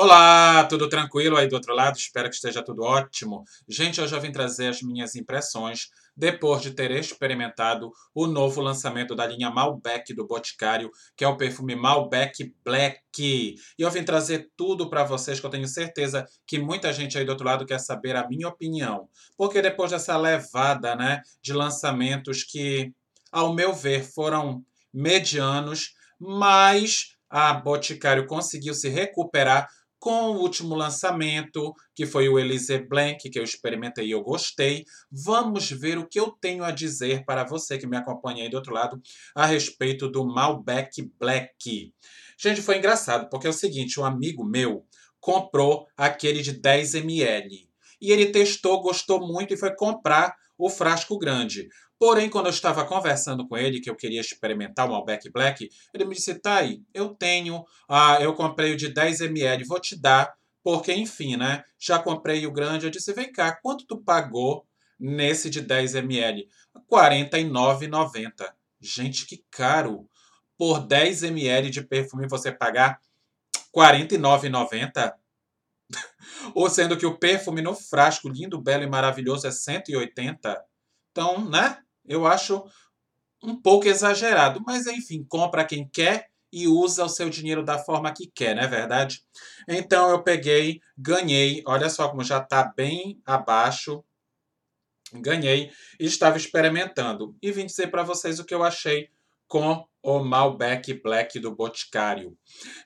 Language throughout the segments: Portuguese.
Olá, tudo tranquilo aí do outro lado? Espero que esteja tudo ótimo. Gente, hoje eu vim trazer as minhas impressões depois de ter experimentado o novo lançamento da linha Malbec do Boticário, que é o perfume Malbec Black. E eu vim trazer tudo para vocês que eu tenho certeza que muita gente aí do outro lado quer saber a minha opinião. Porque depois dessa levada, né, de lançamentos que, ao meu ver, foram medianos, mas a Boticário conseguiu se recuperar com o último lançamento, que foi o Elise Blank, que eu experimentei e eu gostei. Vamos ver o que eu tenho a dizer para você que me acompanha aí do outro lado a respeito do Malbec Black. Gente, foi engraçado, porque é o seguinte, um amigo meu comprou aquele de 10 ml. E ele testou, gostou muito e foi comprar o frasco grande. Porém, quando eu estava conversando com ele, que eu queria experimentar um Malbec Black, ele me disse, tá aí, eu tenho, ah, eu comprei o de 10ml, vou te dar, porque enfim, né, já comprei o grande. Eu disse, vem cá, quanto tu pagou nesse de 10ml? R$ 49,90. Gente, que caro! Por 10ml de perfume você pagar R$ 49,90? Ou sendo que o perfume no frasco, lindo, belo e maravilhoso, é 180. Então, né? Eu acho um pouco exagerado, mas enfim, compra quem quer e usa o seu dinheiro da forma que quer, não é verdade? Então eu peguei, ganhei, olha só como já está bem abaixo, ganhei e estava experimentando. E vim dizer para vocês o que eu achei com o Malbec Black do Boticário.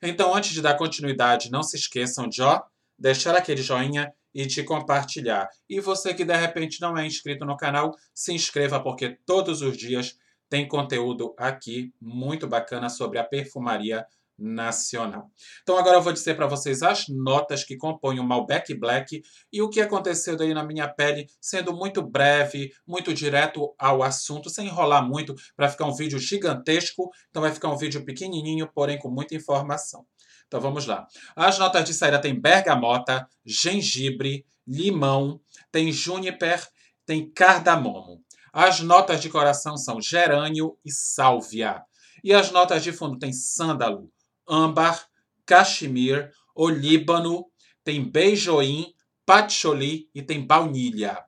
Então, antes de dar continuidade, não se esqueçam de ó, deixar aquele joinha e de compartilhar. E você que de repente não é inscrito no canal, se inscreva porque todos os dias tem conteúdo aqui muito bacana sobre a perfumaria nacional. Então agora eu vou dizer para vocês as notas que compõem o Malbec Black e o que aconteceu daí na minha pele, sendo muito breve, muito direto ao assunto, sem enrolar muito para ficar um vídeo gigantesco. Então vai ficar um vídeo pequenininho, porém com muita informação. Então vamos lá. As notas de saída tem bergamota, gengibre, limão, tem júniper, tem cardamomo. As notas de coração são gerânio e sálvia. E as notas de fundo tem sândalo, âmbar, cachemir, olíbano, tem beijoim, patchouli e tem baunilha.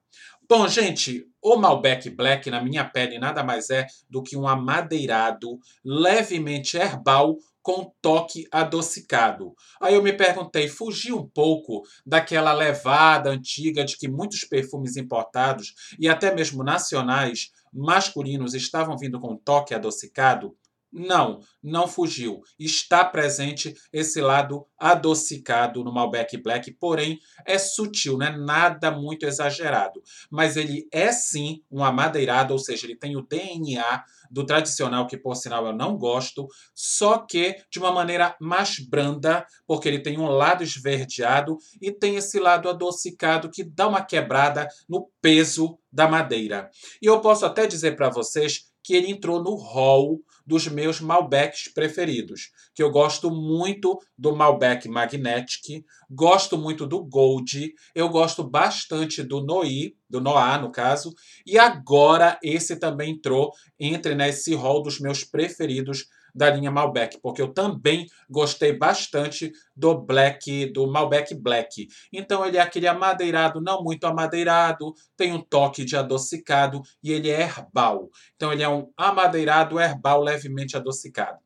Bom, gente, o Malbec Black, na minha pele, nada mais é do que um amadeirado levemente herbal com toque adocicado. Aí eu me perguntei, fugi um pouco daquela levada antiga de que muitos perfumes importados e até mesmo nacionais masculinos estavam vindo com toque adocicado? Não, não fugiu. Está presente esse lado adocicado no Malbec Black, porém é sutil, não é nada muito exagerado. Mas ele é sim um amadeirado, ou seja, ele tem o DNA do tradicional, que por sinal eu não gosto, só que de uma maneira mais branda, porque ele tem um lado esverdeado e tem esse lado adocicado que dá uma quebrada no peso da madeira. E eu posso até dizer para vocês que ele entrou no hall dos meus Malbecs preferidos, que eu gosto muito do Malbec Magnetic, gosto muito do Gold, eu gosto bastante do Noi, do Noah no caso, e agora esse também entrou entre nesse hall dos meus preferidos da linha Malbec, porque eu também gostei bastante do Black, do Malbec Black. Então ele é aquele amadeirado, não muito amadeirado, tem um toque de adocicado e ele é herbal. Então ele é um amadeirado herbal levemente adocicado.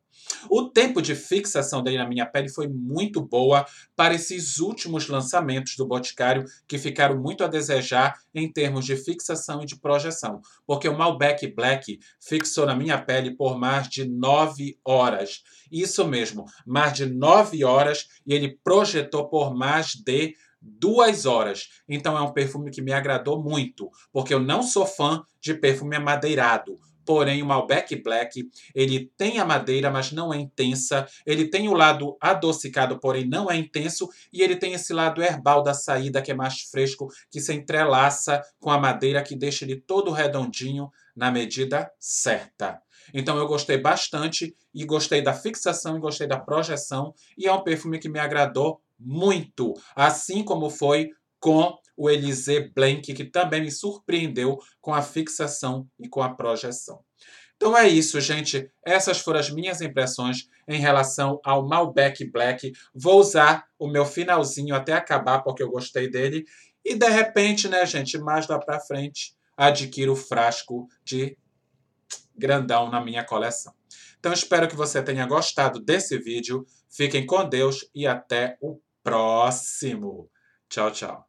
O tempo de fixação dele na minha pele foi muito boa para esses últimos lançamentos do Boticário, que ficaram muito a desejar em termos de fixação e de projeção, porque o Malbec Black fixou na minha pele por mais de 9 horas. Isso mesmo, mais de 9 horas e ele projetou por mais de duas horas. Então é um perfume que me agradou muito, porque eu não sou fã de perfume amadeirado. Porém, o Malbec Black, ele tem a madeira, mas não é intensa. Ele tem o lado adocicado, porém não é intenso. E ele tem esse lado herbal da saída, que é mais fresco, que se entrelaça com a madeira, que deixa ele todo redondinho na medida certa. Então eu gostei bastante e gostei da fixação e gostei da projeção e é um perfume que me agradou muito, assim como foi com o Elise Blank, que também me surpreendeu com a fixação e com a projeção. Então é isso, gente. Essas foram as minhas impressões em relação ao Malbec Black. Vou usar o meu finalzinho até acabar, porque eu gostei dele. E de repente, né, gente, mais lá para frente, adquiro o frasco de grandão na minha coleção. Então espero que você tenha gostado desse vídeo. Fiquem com Deus e até o próximo. Tchau, tchau.